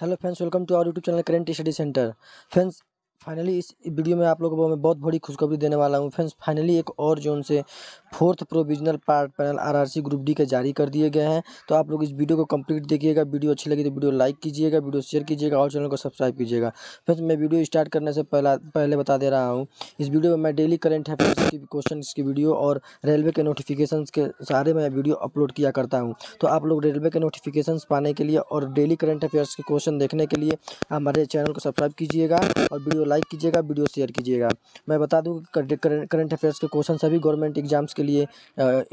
hello friends welcome to our YouTube channel current study centre friends finally इस video में आप लोगों को मैं बहुत बड़ी खुशखबरी देने वाला हूँ फ्रेंड्स फाइनली एक और जोन से fourth provisional part panel RRC group D के जारी कर दिए गए हैं तो आप लोग इस वीडियो को कंप्लीट देखिएगा वीडियो अच्छी लगी तो वीडियो लाइक कीजिएगा वीडियो शेयर कीजिएगा और चैनल को सब्सक्राइब कीजिएगा फिर मैं वीडियो स्टार्ट करने से पहला पहले बता दे रहा हूँ इस वीडियो में मैं डेली करेंट अफेयर्स की क्वेश्चन की वीडियो और रेलवे के नोटिफिकेशन के सारे मैं वीडियो अपलोड किया करता हूँ तो आप लोग रेलवे के नोटिफिकेशन पाने के लिए और डेली करेंट अफेयर्स के क्वेश्चन देखने के लिए हमारे चैनल को सब्सक्राइब कीजिएगा और वीडियो लाइक कीजिएगा वीडियो शेयर कीजिएगा मैं बता दूँ करंट अफेयर्स के क्वेश्चन सभी गवर्नमेंट एग्जाम्स के के लिए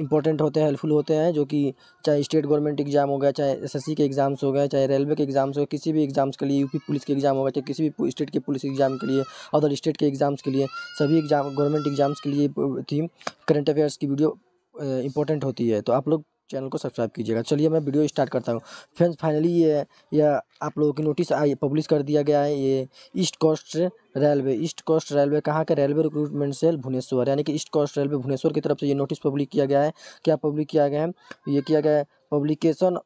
इंपॉर्टेंट होते हैं हेल्पफुल होते हैं जो कि चाहे स्टेट गवर्नमेंट एग्जाम हो गया चाहे एसएससी के एग्ज़ाम्स हो गए चाहे रेलवे के एग्ज़ाम्स हो किसी भी एग्ज़ाम्स के लिए यूपी पुलिस के एग्ज़ाम हो गया चाहे किसी भी स्टेट के पुलिस एग्ज़ाम के लिए अदर स्टेट के एग्ज़ाम्स के लिए सभी एग्ज़ाम गवर्नमेंट एग्ज़ाम्स के लिए थीम करंट अफेयर्स की वीडियो इंपॉर्टेंट होती है तो आप लोग चैनल को सब्सक्राइब कीजिएगा चलिए मैं वीडियो स्टार्ट करता हूँ फ्रेंड्स फाइनली ये यह आप लोगों की नोटिस आई पब्लिश कर दिया गया है ये East Coast Railway East Coast Railway कहाँ के रेलवे रिक्रूटमेंट सेल भुवनेश्वर यानी कि ईस्ट कोस्ट रेलवे भुवनेश्वर की तरफ से ये नोटिस पब्लिक किया गया है क्या पब्लिक किया गया है ये किया गया है publication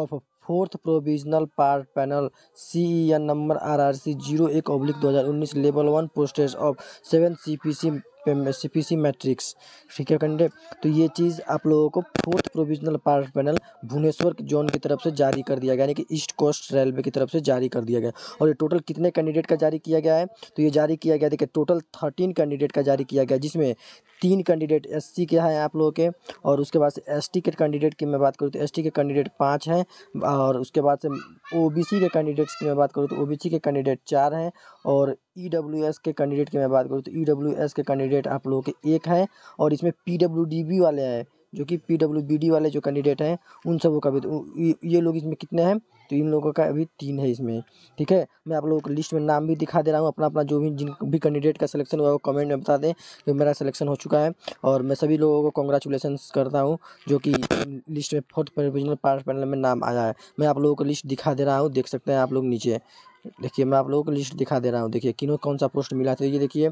of fourth provisional part panel C E N number R R C zero एक ओब्लिक दो हज़ार उन्नीस level one postage of seven C P C C P C matrix ठीक है कंडे तो ये चीज़ आप लोगों को fourth provisional part panel Bhubaneswar zone की तरफ से जारी कर दिया गया यानी कि ईस्ट कोस्ट रेलवे की तरफ से जारी कर दिया गया और ये टोटल कितने कैंडिडेट का जारी किया गया है तो ये जारी किया गया देखिए टोटल थर्टीन कैंडिडेट का जारी किया गया जिसमें तीन कैंडिडेट एस के हैं आप लोगों के और उसके बाद से एस के कैंडिडेट की मैं बात करूँ तो एस के कैंडिडेट पाँच हैं और उसके बाद से ओ के कैंडिडेट्स की मैं बात करूँ तो ओ के कैंडिडेट चार हैं और ई के कैंडिडेट की मैं बात करूँ तो ई के कैंडिडेट आप लोगों के एक हैं और इसमें पी वाले हैं जो कि पी वाले जो कैंडिडेट हैं उन सबों का भी तो, ये लोग इसमें कितने हैं तो इन लोगों का अभी तीन है इसमें ठीक है मैं आप लोगों को लिस्ट में नाम भी दिखा दे रहा हूँ अपना अपना जो भी जिन भी कैंडिडेट का सिलेक्शन हुआ है वो कमेंट में बता दें कि मेरा सिलेक्शन हो चुका है और मैं सभी लोगों को कॉन्ग्रेचुलेसन करता हूँ जो कि लिस्ट में फोर्थ डिविजनल पार्ट पैनल में नाम आया है मैं आप लोगों को लिस्ट दिखा दे रहा हूँ देख सकते हैं आप लोग नीचे देखिए मैं आप लोगों को लिस्ट दिखा दे रहा हूँ देखिए किनों कौन सा पोस्ट मिला था ये देखिए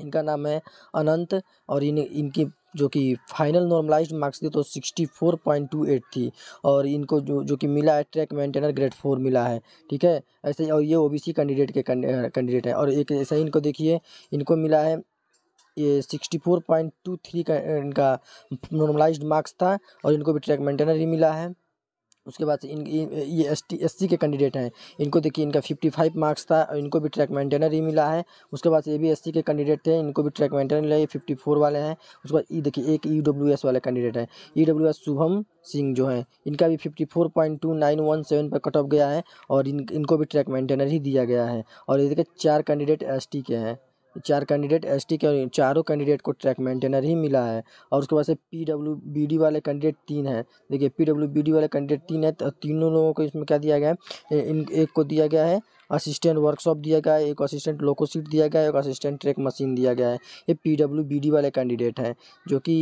इनका नाम है अनंत और इन इनकी जो कि फाइनल नॉर्मलाइज मार्क्स दी तो 64.28 थी और इनको जो जो कि मिला है ट्रैक मेंटेनर ग्रेड फोर मिला है ठीक है ऐसे ही और ये ओबीसी कैंडिडेट के कैंडिडेट हैं और एक ऐसा ही इनको देखिए इनको मिला है ये 64.23 का इनका नॉर्मलाइज्ड मार्क्स था और इनको भी ट्रैक मेंटेनर ही मिला है उसके बाद इन, इन ये एस टी एस सी के कैंडिडेट हैं इनको देखिए इनका फिफ्टी फाइव मार्क्स था इनको भी ट्रैक मेंटेनर ही मिला है उसके बाद ये भी एस सी के कैंडिडेट थे इनको भी ट्रैक मेंटेनर मिला ये फिफ्टी फोर वाले हैं उसके बाद ये देखिए एक ई डब्ल्यू एस वाले कैंडिडेट हैं E W S Shubham Singh जो हैं इनका भी fifty four point two nine one seven पर कट ऑफ गया है और इन इनको भी ट्रैक मेंटेनर ही दिया गया है और ये देखिए चार कैंडिडेट एस टी के हैं चार कैंडिडेट एस टी के चारों कैंडिडेट को ट्रैक मेंटेनर ही मिला है और उसके बाद से पी डब्ल्यू बी डी वाले कैंडिडेट तीन है देखिए पी डब्ल्यू बी डी वाले कैंडिडेट तीन है तो तीनों लोगों को इसमें क्या दिया गया है इन एक को दिया गया है असिस्टेंट वर्कशॉप दिया गया है एक असिस्टेंट लोको सीट दिया गया है एक असिस्टेंट ट्रैक मशीन दिया गया है ये पी वाले कैंडिडेट हैं जो कि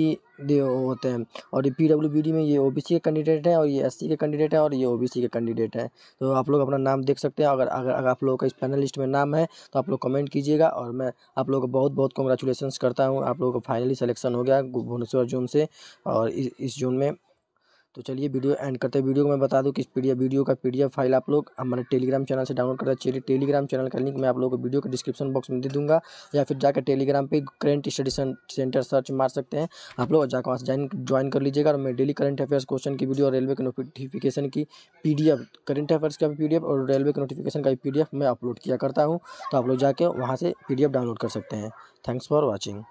होते हैं और ये पी में ये ओ के कैंडिडेट हैं और ये एस के कैंडिडेट हैं और ये ओ के कैंडिडेट हैं तो आप लोग अपना नाम देख सकते हैं अगर अगर अगर आप लोगों का इस पैनल लिस्ट में नाम है तो आप लोग कमेंट कीजिएगा और मैं आप लोगों को बहुत बहुत कॉन्ग्रेचुलेसन्स करता हूँ आप लोगों का फाइनली सलेक्शन हो गया भुवनेश्वर जोन से और इस जोन में तो चलिए वीडियो एंड करते हैं वीडियो को मैं बता दूं कि इस पीडीएफ वीडियो का पी फाइल आप लोग हमारे टेलीग्राम चैनल से डाउनलोड करना चलिए टेलीग्राम चैनल का लिंक मैं आप लोगों को वीडियो के डिस्क्रिप्शन बॉक्स में दे दूँगा या फिर जाकर टेलीग्राम पर करेंट स्टडी सेंटर सर्च मार सकते हैं आप लोग जाकर वहाँ से ज्वाइन ज्वाइन कर लीजिएगा और मैं डेली करंट अफेयर्स क्वेश्चन की वीडियो और रेलवे के नोटिफिकेशन की पी करंट अफेयर्स का भी पीडीएफ और रेलवे के नोटिफिकेशन का भी पी मैं अपलोड किया करता हूँ तो आप लोग जाकर वहाँ से पी डाउनलोड कर सकते हैं थैंक्स फॉर वॉचिंग